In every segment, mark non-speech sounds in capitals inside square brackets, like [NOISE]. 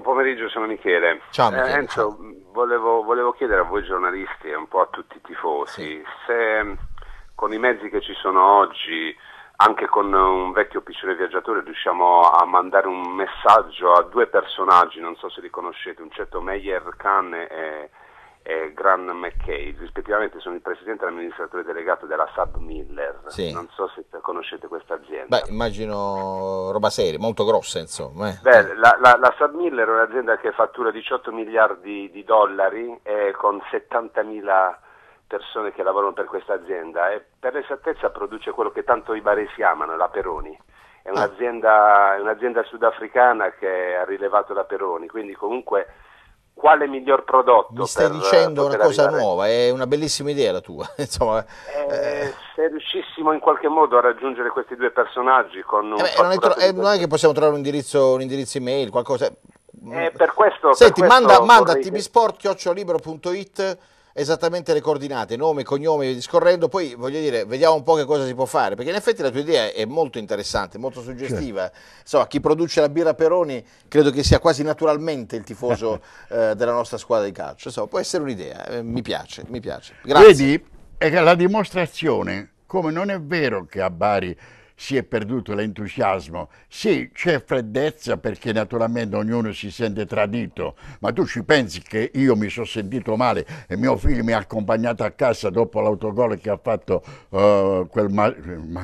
Buon pomeriggio, sono Michele. Ciao eh, Michele. Eh, Enzo, ciao. Volevo, volevo, chiedere a voi giornalisti e un po' a tutti i tifosi sì. se mm, con i mezzi che ci sono oggi, anche con un vecchio piccione viaggiatore, riusciamo a mandare un messaggio a due personaggi, non so se li conoscete, un certo Meyer Kahn e e Gran McKay, rispettivamente sono il presidente e l'amministratore delegato della Sub Miller. Sì. Non so se conoscete questa azienda. Beh, immagino roba seria, molto grossa insomma. Eh. Beh, la, la, la, Sub Miller è un'azienda che fattura 18 miliardi di dollari e con 70 mila persone che lavorano per questa azienda e per l'esattezza produce quello che tanto i baresi amano, la Peroni. È ah. un'azienda, ah. un'azienda sudafricana che ha rilevato la Peroni, quindi comunque quale miglior prodotto. Mi stai dicendo eh, una cosa arrivare. nuova, è una bellissima idea la tua. [LAUGHS] Insomma, eh, eh. Se riuscissimo in qualche modo a raggiungere questi due personaggi con un... Eh non, è tro- eh, non, è che possiamo trovare un indirizzo, un indirizzo email, qualcosa... Eh, per questo... Senti, per questo manda, manda vorrei esattamente le coordinate, nome, cognome, discorrendo, poi voglio dire, vediamo un po' che cosa si può fare, perché in effetti la tua idea è molto interessante, molto suggestiva. Certo. Insomma, chi produce la birra Peroni credo che sia quasi naturalmente il tifoso [LAUGHS] eh, della nostra squadra di calcio. Insomma, può essere un'idea, eh, mi piace, mi piace. Grazie. Vedi, è la dimostrazione come non è vero che a Bari si è perduto l'entusiasmo. Sì, c'è freddezza perché naturalmente ognuno si sente tradito, ma tu ci pensi che io mi sono sentito male e mio figlio mi ha accompagnato a casa dopo l'autogol che ha fatto uh, quel,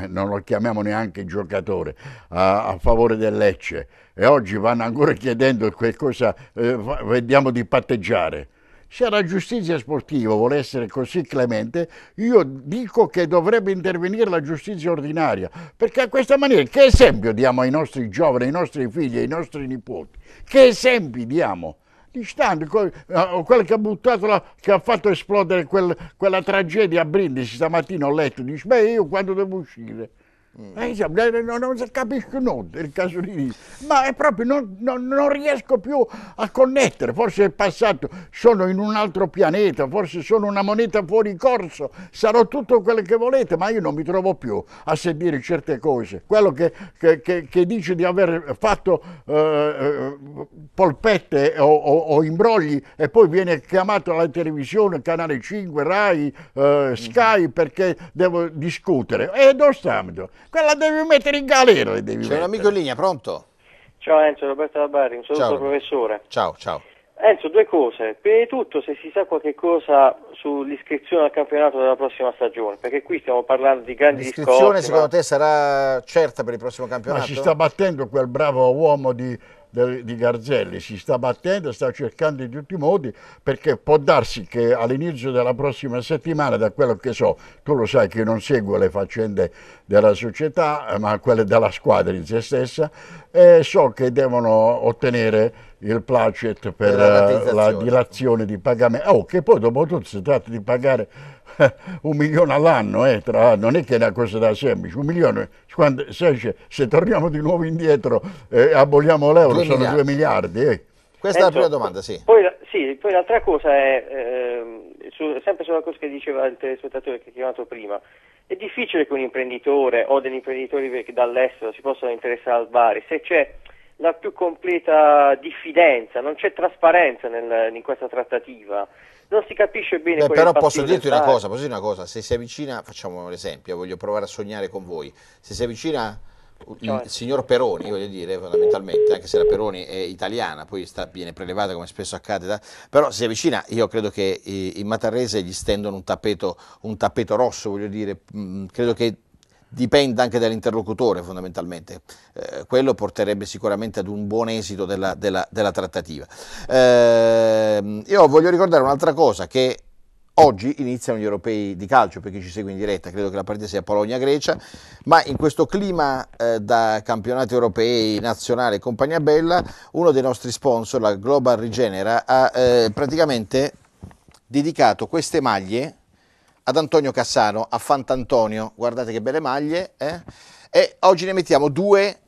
non lo chiamiamo neanche giocatore, uh, a favore del Lecce. E oggi vanno ancora chiedendo qualcosa, uh, vediamo di patteggiare se la giustizia sportiva vuole essere così clemente, io dico che dovrebbe intervenire la giustizia ordinaria, perché a questa maniera che esempio diamo ai nostri giovani, ai nostri figli, ai nostri nipoti? Che esempi diamo? distante, eh, quello che ha buttato, la, che ha fatto esplodere quel, quella tragedia a Brindisi stamattina ho letto, dice, beh io quando devo uscire? Mm. Eh, insomma, non, non capisco nulla del Casolini, ma è proprio non, non, non, riesco più a connettere, forse è passato, sono in un altro pianeta, forse sono una moneta fuori corso, sarò tutto quello che volete, ma io non mi trovo più a sentire certe cose. Quello che, che, che, che dice di aver fatto eh, eh, polpette o, o, o, imbrogli e poi viene chiamato alla televisione, Canale 5, Rai, eh, Sky, mm. perché devo discutere. E dove stiamo? quella devi mettere in galera. C'è un amico in linea, pronto? Ciao Enzo, Roberto da un saluto ciao, professore. Ciao, ciao. Enzo, due cose. Prima di tutto, se si sa qualche cosa sull'iscrizione al campionato della prossima stagione, perché qui stiamo parlando di grandi discorsi. L'iscrizione, secondo ma... te, sarà certa per il prossimo campionato? Ma ci sta battendo quel bravo uomo di di Garzelli si sta battendo, sta cercando in tutti i modi perché può darsi che all'inizio della prossima settimana, da quello che so, tu lo sai che non seguo le faccende della società eh, ma quelle della squadra in se stessa e so che devono ottenere il placet per la, eh, la dilazione di pagamento, oh, che poi dopo tutto si tratta di pagare [LAUGHS] un milione all'anno, eh, tra, non è che è una cosa da semplice, un milione, quando, se, se, torniamo di nuovo indietro e eh, aboliamo l'euro due sono miliardi. due miliardi. Eh. Questa Enzo, è la prima domanda, sì. Poi, sì, poi l'altra cosa è, eh, su, sempre sulla cosa che diceva il telespettatore che ha chiamato prima, è difficile che un imprenditore o degli imprenditori dall'estero si possano interessare al Bari, se c'è la più completa diffidenza, non c'è trasparenza nel, in questa trattativa. Non si capisce bene Beh, Però posso dirti, una cosa, posso dirti una cosa, se si avvicina, facciamo un esempio, voglio provare a sognare con voi, se si avvicina il cioè. signor Peroni, voglio dire, fondamentalmente, anche se la Peroni è italiana, poi sta, viene prelevata come spesso accade, da, però si avvicina, io credo che i, Matarrese gli stendono un tappeto, un tappeto rosso, voglio dire, mh, mm, credo che dipenda anche dall'interlocutore fondamentalmente, eh, quello porterebbe sicuramente ad un buon esito della, della, della trattativa. Eh, io voglio ricordare un'altra cosa che Oggi iniziano gli europei di calcio per chi ci segue in diretta, credo che la partita sia Polonia-Grecia, ma in questo clima eh, da campionati europei, nazionale e compagnia bella, uno dei nostri sponsor, la Global Regenera, ha eh, praticamente dedicato queste maglie ad Antonio Cassano, a Fantantonio, guardate che belle maglie, eh? e oggi ne mettiamo due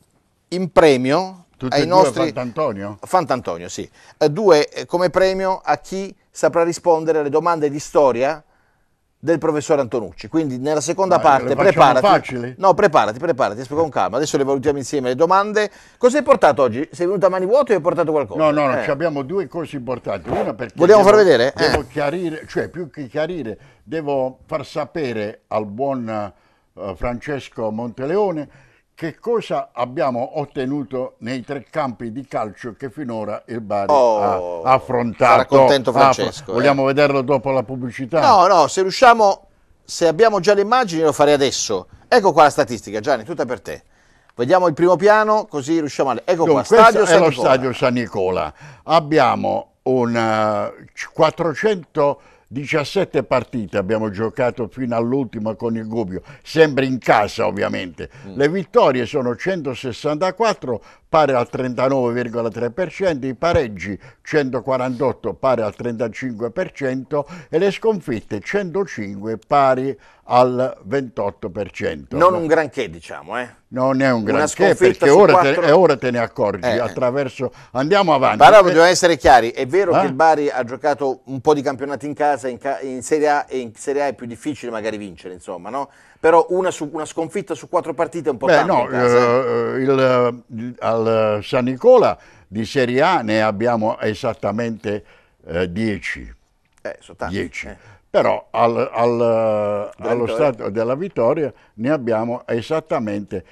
in premio Tutti ai nostri... Fantantonio? Fantantonio, sì. Eh, due eh, come premio a chi saprà rispondere alle domande di storia del professor Antonucci. Quindi nella seconda Dai, parte preparati. Facili. No, preparati, preparati, spiego con calma. Adesso le valutiamo insieme le domande. Cosa hai portato oggi? Sei venuto a mani vuote o hai portato qualcosa? No, no, no, eh. abbiamo due cose importanti. Una perché Vogliamo devo, far vedere? Eh. Devo eh. chiarire, cioè più che chiarire, devo far sapere al buon uh, Francesco Monteleone che cosa abbiamo ottenuto nei tre campi di calcio che finora il Bari oh, ha affrontato? Sarà contento ah, Francesco. Ah, vogliamo eh. vederlo dopo la pubblicità? No, no, se riusciamo, se abbiamo già le immagini lo farei adesso. Ecco qua la statistica, Gianni, tutta per te. Vediamo il primo piano, così riusciamo a... Ecco Dunque, qua, stadio San è lo stadio San Nicola. Abbiamo un 400... Eh, 17 partite abbiamo giocato fino all'ultima con il Gubbio, sempre in casa ovviamente. Mm. Le vittorie sono 164 pari al 39,3%, i pareggi 148 pari al 35% e le sconfitte 105 pari al 28%. Non un granché diciamo, eh? non è un granché perché ora, quattro... te, ora te ne accorgi eh, attraverso andiamo avanti però dobbiamo essere chiari è vero eh? che il Bari ha giocato un po' di campionati in casa in, ca... in, Serie A e in Serie A è più difficile magari vincere insomma no? però una, su... una sconfitta su quattro partite è un po' Beh, tanto no, eh. eh, il, il, al San Nicola di Serie A ne abbiamo esattamente 10 eh, 10 eh, però al, al, allo stato della vittoria ne abbiamo esattamente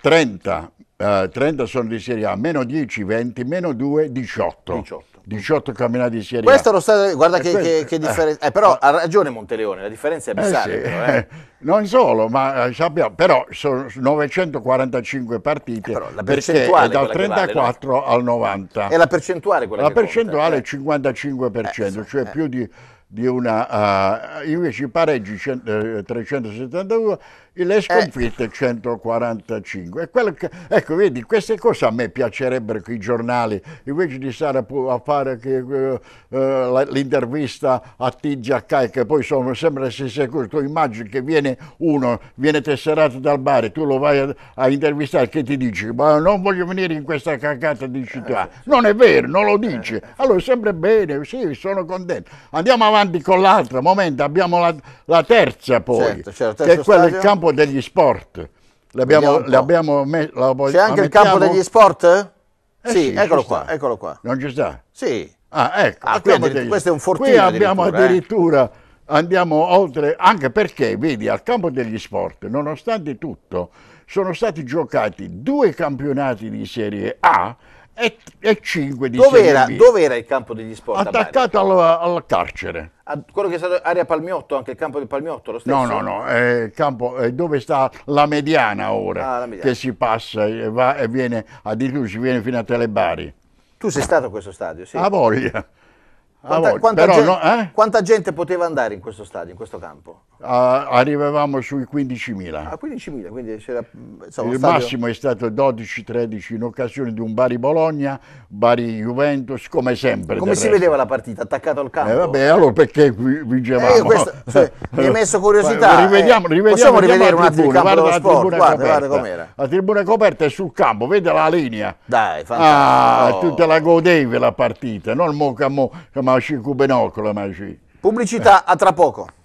30, eh, 30 eh, sono di Serie A, meno 10, 20, meno 2, 18. 18. 18 campionati di Serie A. Questo è lo stato, guarda eh, e che, che, che eh. differenza, eh, però ha ragione Monteleone, la differenza è abissale. Sì. Però, [LAUGHS] non solo, ma sappiamo, però sono 945 partite, però la percentuale dal 34 vale, no? al 90. E la percentuale quella La percentuale conta, è il 55%, cioè più di di una, uh, eh, invece i pareggi 372 le eh. sconfitte eh. 145. Che, ecco, vedi, queste cose a me piacerebbero che i giornali, invece di stare a, fare uh, uh, l'intervista a Tigiacca, che poi sono sempre le stesse cose, tu immagini che viene uno, viene tesserato dal bar, e tu lo vai a, a intervistare che ti dici, ma non voglio venire in questa cagata di città. Non è vero, non lo dici. Allora, sempre bene, sì, sono contento. Andiamo avanti con l'altra, momento, abbiamo la, la terza poi, certo, certo, che è quella del campo campo degli sport. L'abbiamo, l'abbiamo me- C'è anche il campo degli sport? Eh sì, sì, eccolo qua, eccolo qua. Non ci sta? Sì. Ah, ecco. Ah, qui addir- questo è un fortino Qui abbiamo addirittura, eh. addirittura eh. andiamo oltre, anche perché, vedi, al campo degli sport, nonostante tutto, sono stati giocati due campionati di Serie A e, e 5 di dove era, dove era il campo degli sport? Attaccato al, al, carcere. A quello che è stato area Palmiotto, anche il campo di Palmiotto, lo stesso? No, no, no, è, campo, è dove sta la mediana ora, ah, la mediana. che si passa e, va, e viene, addirittura si viene fino a Telebari. Tu sei stato a questo stadio, sì? A voglia. Quanta, quanta, Però, gente, no, eh? quanta, gente, poteva andare in questo stadio, in questo campo? arrivavamo sui 15.000. A ah, 15.000, quindi c'era... Il stadio... massimo è stato 12-13 in occasione di un Bari-Bologna, Bari-Juventus, come sempre. Come si resto. vedeva la partita? Attaccato al campo? Eh, vabbè, allora perché vincevamo? Eh, questo, cioè, [LAUGHS] mi hai messo curiosità. rivediamo, eh, rivediamo, possiamo rivedere un attimo il campo guarda, Guarda, guarda com'era. La tribuna coperta è sul campo, vedi la linea. Dai, ah, fantastico. Ah, tu te la godevi la partita, non mo, mo, ma ci cubenocola, ma ci... Pubblicità, a tra poco.